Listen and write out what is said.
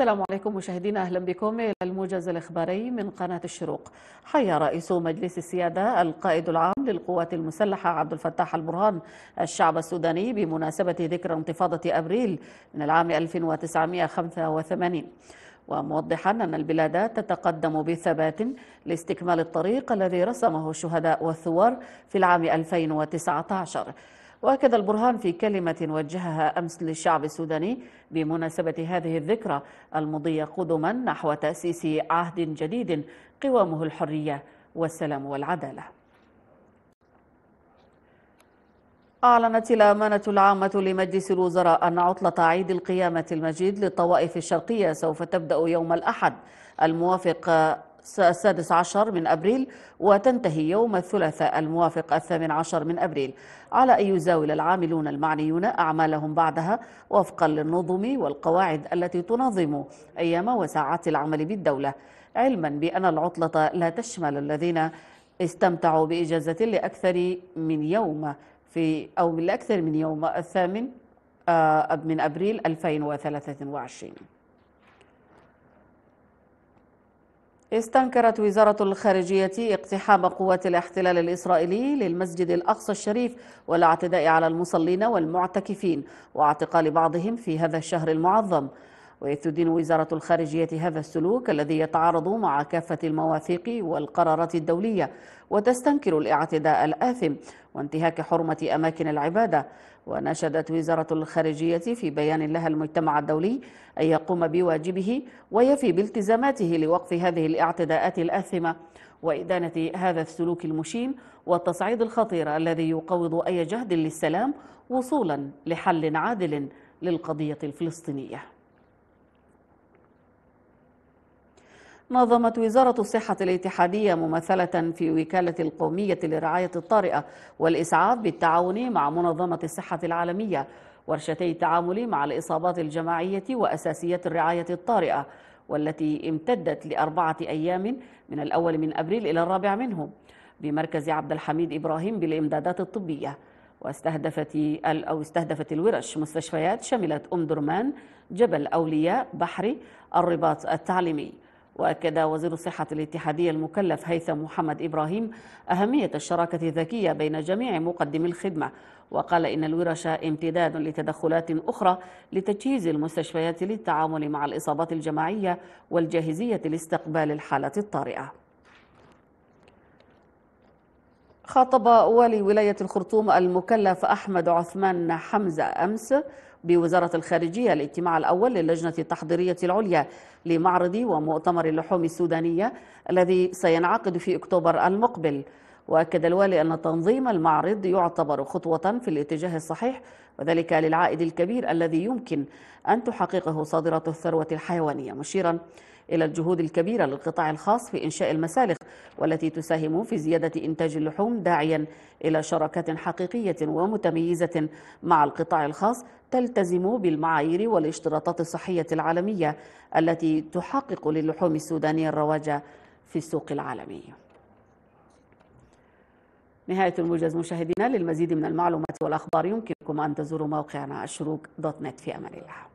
السلام عليكم مشاهدينا اهلا بكم الى الموجز الاخباري من قناه الشروق. حيا رئيس مجلس السياده القائد العام للقوات المسلحه عبد الفتاح البرهان الشعب السوداني بمناسبه ذكرى انتفاضه ابريل من العام 1985 وموضحا ان البلاد تتقدم بثبات لاستكمال الطريق الذي رسمه الشهداء والثوار في العام 2019 واكد البرهان في كلمه وجهها امس للشعب السوداني بمناسبه هذه الذكرى المضي قدما نحو تاسيس عهد جديد قوامه الحريه والسلام والعداله أعلنت الأمانة العامة لمجلس الوزراء أن عطلة عيد القيامة المجيد للطوائف الشرقية سوف تبدأ يوم الأحد الموافق السادس عشر من أبريل وتنتهي يوم الثلاثاء الموافق الثامن عشر من أبريل على أن يزاول العاملون المعنيون أعمالهم بعدها وفقا للنظم والقواعد التي تنظم أيام وساعات العمل بالدولة علما بأن العطلة لا تشمل الذين استمتعوا بإجازة لأكثر من يوم في أو من أكثر من يوم الثامن آه، من أبريل 2023 استنكرت وزارة الخارجية اقتحام قوات الاحتلال الإسرائيلي للمسجد الأقصى الشريف والاعتداء على المصلين والمعتكفين واعتقال بعضهم في هذا الشهر المعظم ويستدين وزارة الخارجية هذا السلوك الذي يتعارض مع كافة المواثيق والقرارات الدولية وتستنكر الاعتداء الآثم وانتهاك حرمة أماكن العبادة وناشدت وزارة الخارجية في بيان لها المجتمع الدولي أن يقوم بواجبه ويفي بالتزاماته لوقف هذه الاعتداءات الآثمة وإدانة هذا السلوك المشين والتصعيد الخطير الذي يقوض أي جهد للسلام وصولا لحل عادل للقضية الفلسطينية نظمت وزارة الصحة الاتحادية ممثلة في وكالة القومية لرعاية الطارئة والإسعاف بالتعاون مع منظمة الصحة العالمية ورشتي التعامل مع الإصابات الجماعية وأساسيات الرعاية الطارئة والتي امتدت لأربعة أيام من الأول من أبريل إلى الرابع منه بمركز عبد الحميد إبراهيم بالإمدادات الطبية واستهدفت أو استهدفت الورش مستشفيات شملت أم درمان جبل أولياء بحري الرباط التعليمي وأكد وزير الصحة الاتحادية المكلف هيثم محمد إبراهيم أهمية الشراكة الذكية بين جميع مقدمي الخدمة وقال إن الورش امتداد لتدخلات أخرى لتجهيز المستشفيات للتعامل مع الإصابات الجماعية والجاهزية لاستقبال الحالة الطارئة خاطب والي ولاية الخرطوم المكلف أحمد عثمان حمزة أمس بوزارة الخارجية الاجتماع الأول للجنة التحضيرية العليا لمعرض ومؤتمر اللحوم السودانية الذي سينعقد في أكتوبر المقبل وأكد الوالي أن تنظيم المعرض يعتبر خطوة في الاتجاه الصحيح وذلك للعائد الكبير الذي يمكن أن تحققه صادرة الثروة الحيوانية مشيرا إلى الجهود الكبيرة للقطاع الخاص في إنشاء المسالخ والتي تساهم في زيادة إنتاج اللحوم داعيا إلى شراكات حقيقية ومتميزة مع القطاع الخاص تلتزم بالمعايير والاشتراطات الصحية العالمية التي تحقق للحوم السودانية الرواج في السوق العالمي نهاية الموجز مشاهدينا للمزيد من المعلومات والأخبار يمكنكم أن تزوروا موقعنا الشروق دوت نت في أمان الله